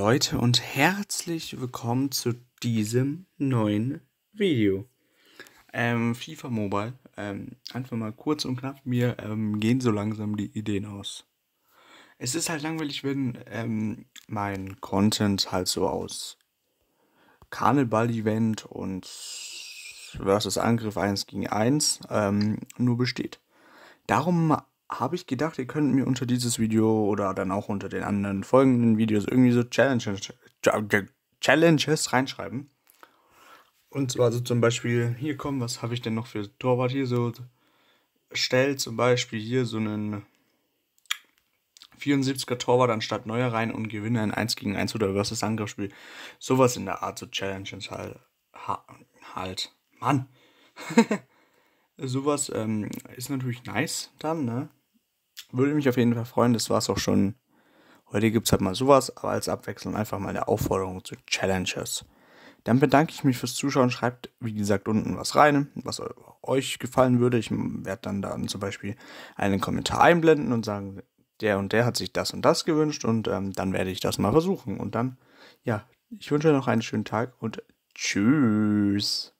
Leute und herzlich willkommen zu diesem neuen Video. Ähm, FIFA Mobile. Ähm, einfach mal kurz und knapp, mir ähm, gehen so langsam die Ideen aus. Es ist halt langweilig, wenn ähm, mein Content halt so aus Karneval-Event und versus Angriff 1 gegen 1 ähm, nur besteht. Darum habe ich gedacht, ihr könnt mir unter dieses Video oder dann auch unter den anderen folgenden Videos irgendwie so Challenges, Challenges reinschreiben. Und zwar so zum Beispiel, hier komm, was habe ich denn noch für Torwart hier so? Stell zum Beispiel hier so einen 74er Torwart anstatt neuer rein und gewinne ein 1 gegen 1 oder versus Angriffsspiel. Sowas in der Art, so Challenges halt. Ha, halt. Mann! Sowas ähm, ist natürlich nice dann, ne? Würde mich auf jeden Fall freuen. Das war es auch schon. Heute gibt es halt mal sowas, aber als Abwechslung einfach mal eine Aufforderung zu Challenges. Dann bedanke ich mich fürs Zuschauen. Schreibt, wie gesagt, unten was rein, was euch gefallen würde. Ich werde dann dann zum Beispiel einen Kommentar einblenden und sagen, der und der hat sich das und das gewünscht und ähm, dann werde ich das mal versuchen. Und dann, ja, ich wünsche noch einen schönen Tag und tschüss.